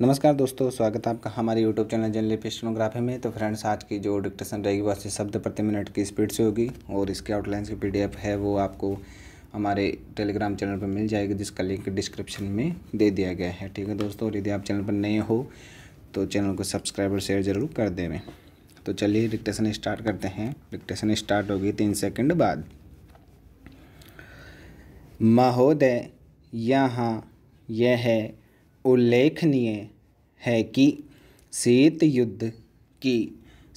नमस्कार दोस्तों स्वागत है आपका हमारे यूट्यूब चैनल जनरली पेस्टोनोग्राफी में तो फ्रेंड्स आज की जो डिक्टेशन रहेगी वैसे शब्द प्रति मिनट की स्पीड से होगी और इसके आउटलाइंस की पीडीएफ है वो आपको हमारे टेलीग्राम चैनल पर मिल जाएगी जिसका लिंक डिस्क्रिप्शन में दे दिया गया है ठीक है दोस्तों यदि आप चैनल पर नए हो तो चैनल को सब्सक्राइब और शेयर ज़रूर कर देवें तो चलिए डिक्टेशन स्टार्ट करते हैं डिक्टेशन स्टार्ट होगी तीन सेकंड बाद महोदय यहाँ यह उल्लेखनीय है कि शीत युद्ध की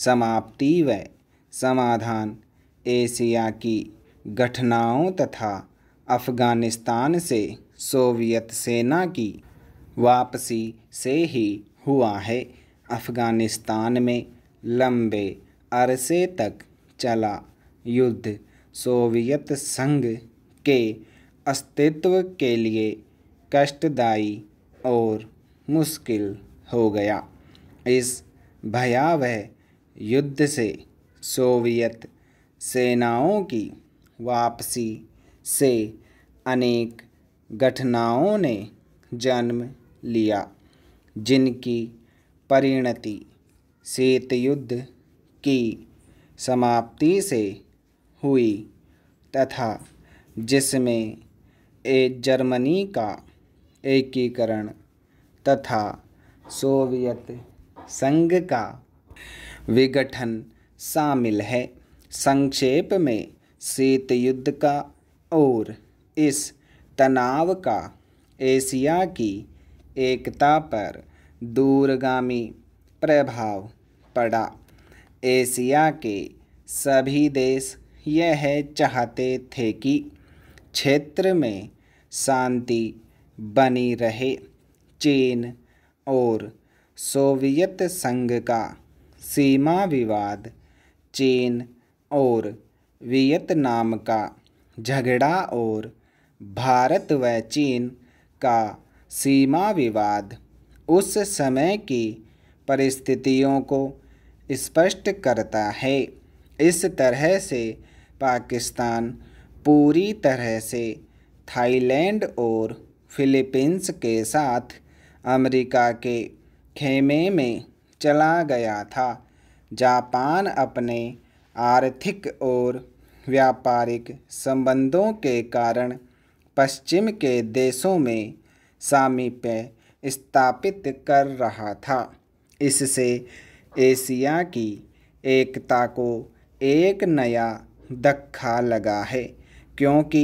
समाप्ति व समाधान एशिया की घटनाओं तथा अफ़गानिस्तान से सोवियत सेना की वापसी से ही हुआ है अफ़गानिस्तान में लंबे अरसे तक चला युद्ध सोवियत संघ के अस्तित्व के लिए कष्टदायी और मुश्किल हो गया इस भयावह युद्ध से सोवियत सेनाओं की वापसी से अनेक घटनाओं ने जन्म लिया जिनकी परिणति शीत युद्ध की समाप्ति से हुई तथा जिसमें ए जर्मनी का एकीकरण तथा सोवियत संघ का विघटन शामिल है संक्षेप में शीत युद्ध का और इस तनाव का एशिया की एकता पर दूरगामी प्रभाव पड़ा एशिया के सभी देश यह चाहते थे कि क्षेत्र में शांति बनी रहे चीन और सोवियत संघ का सीमा विवाद चीन और वियतनाम का झगड़ा और भारत व चीन का सीमा विवाद उस समय की परिस्थितियों को स्पष्ट करता है इस तरह से पाकिस्तान पूरी तरह से थाईलैंड और फिलीपींस के साथ अमेरिका के खेमे में चला गया था जापान अपने आर्थिक और व्यापारिक संबंधों के कारण पश्चिम के देशों में सामीप्य स्थापित कर रहा था इससे एशिया की एकता को एक नया धक्का लगा है क्योंकि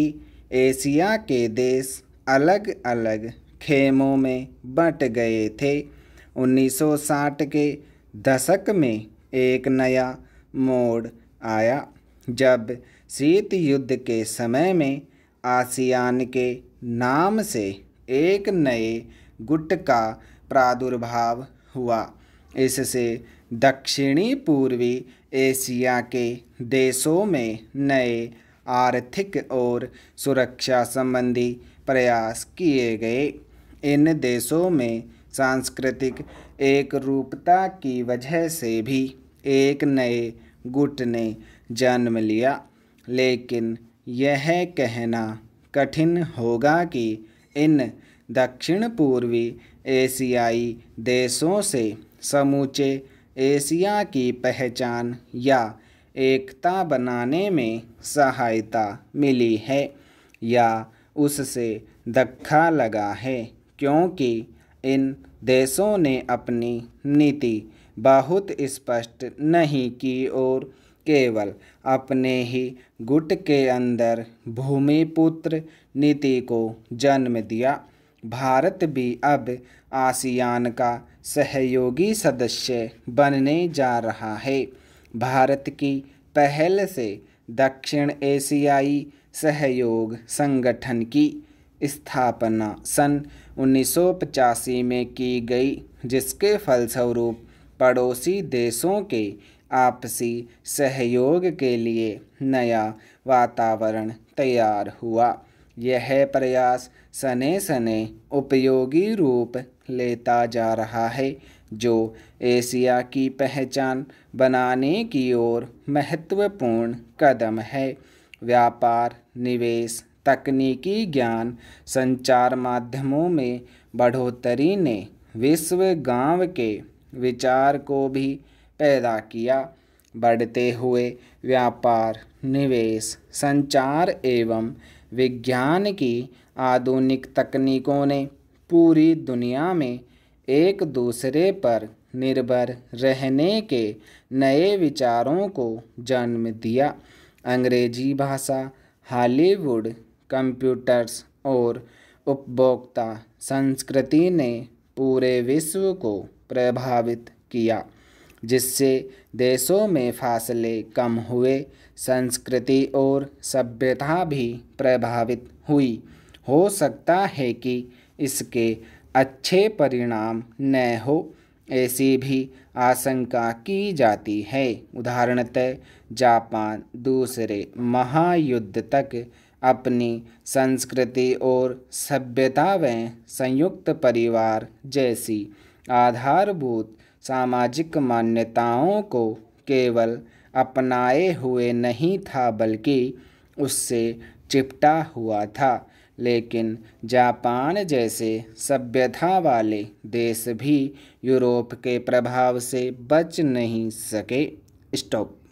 एशिया के देश अलग अलग खेमों में बंट गए थे 1960 के दशक में एक नया मोड़ आया जब शीत युद्ध के समय में आसियान के नाम से एक नए गुट का प्रादुर्भाव हुआ इससे दक्षिणी पूर्वी एशिया के देशों में नए आर्थिक और सुरक्षा संबंधी प्रयास किए गए इन देशों में सांस्कृतिक एक रूपता की वजह से भी एक नए गुट ने जन्म लिया लेकिन यह कहना कठिन होगा कि इन दक्षिण पूर्वी एशियाई देशों से समूचे एशिया की पहचान या एकता बनाने में सहायता मिली है या उससे धक्का लगा है क्योंकि इन देशों ने अपनी नीति बहुत स्पष्ट नहीं की और केवल अपने ही गुट के अंदर भूमिपुत्र नीति को जन्म दिया भारत भी अब आसियान का सहयोगी सदस्य बनने जा रहा है भारत की पहल से दक्षिण एशियाई सहयोग संगठन की स्थापना सन 1985 में की गई जिसके फलस्वरूप पड़ोसी देशों के आपसी सहयोग के लिए नया वातावरण तैयार हुआ यह प्रयास सने सने उपयोगी रूप लेता जा रहा है जो एशिया की पहचान बनाने की ओर महत्वपूर्ण कदम है व्यापार निवेश तकनीकी ज्ञान संचार माध्यमों में बढ़ोतरी ने विश्व गांव के विचार को भी पैदा किया बढ़ते हुए व्यापार निवेश संचार एवं विज्ञान की आधुनिक तकनीकों ने पूरी दुनिया में एक दूसरे पर निर्भर रहने के नए विचारों को जन्म दिया अंग्रेजी भाषा हॉलीवुड कंप्यूटर्स और उपभोक्ता संस्कृति ने पूरे विश्व को प्रभावित किया जिससे देशों में फासले कम हुए संस्कृति और सभ्यता भी प्रभावित हुई हो सकता है कि इसके अच्छे परिणाम न हो ऐसी भी आशंका की जाती है उदाहरणतः जापान दूसरे महायुद्ध तक अपनी संस्कृति और सभ्यता व संयुक्त परिवार जैसी आधारभूत सामाजिक मान्यताओं को केवल अपनाए हुए नहीं था बल्कि उससे चिपटा हुआ था लेकिन जापान जैसे सभ्यता वाले देश भी यूरोप के प्रभाव से बच नहीं सके स्टॉप